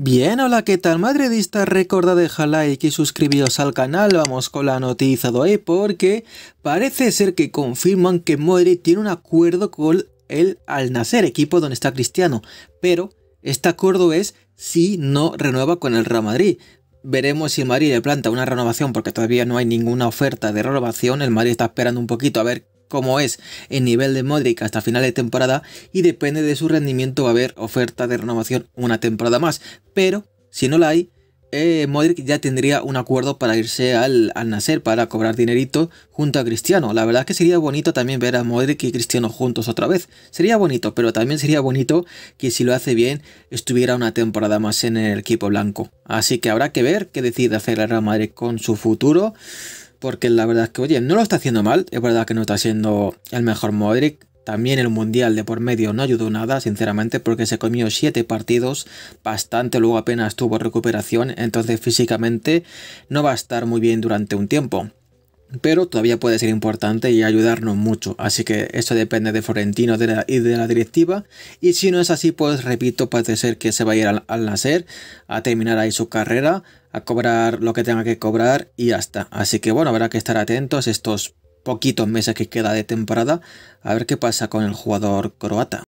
Bien, hola, ¿qué tal madridista? Recuerda dejar like y suscribiros al canal, vamos con la noticia de hoy porque parece ser que confirman que Modri tiene un acuerdo con el Al Nacer, equipo donde está Cristiano, pero este acuerdo es si no renueva con el Real Madrid. Veremos si el Madrid le planta una renovación porque todavía no hay ninguna oferta de renovación, el Madrid está esperando un poquito a ver como es el nivel de Modric hasta final de temporada y depende de su rendimiento va a haber oferta de renovación una temporada más. Pero si no la hay, eh, Modric ya tendría un acuerdo para irse al, nacer, para cobrar dinerito junto a Cristiano. La verdad que sería bonito también ver a Modric y Cristiano juntos otra vez. Sería bonito, pero también sería bonito que si lo hace bien estuviera una temporada más en el equipo blanco. Así que habrá que ver qué decide hacer la Real Madrid con su futuro porque la verdad es que, oye, no lo está haciendo mal, es verdad que no está siendo el mejor Modric, también el Mundial de por medio no ayudó nada, sinceramente, porque se comió siete partidos, bastante, luego apenas tuvo recuperación, entonces físicamente no va a estar muy bien durante un tiempo pero todavía puede ser importante y ayudarnos mucho. Así que eso depende de Florentino y de la directiva. Y si no es así, pues repito, puede ser que se va a ir al, nacer, a terminar ahí su carrera, a cobrar lo que tenga que cobrar y hasta. Así que bueno, habrá que estar atentos estos poquitos meses que queda de temporada a ver qué pasa con el jugador croata.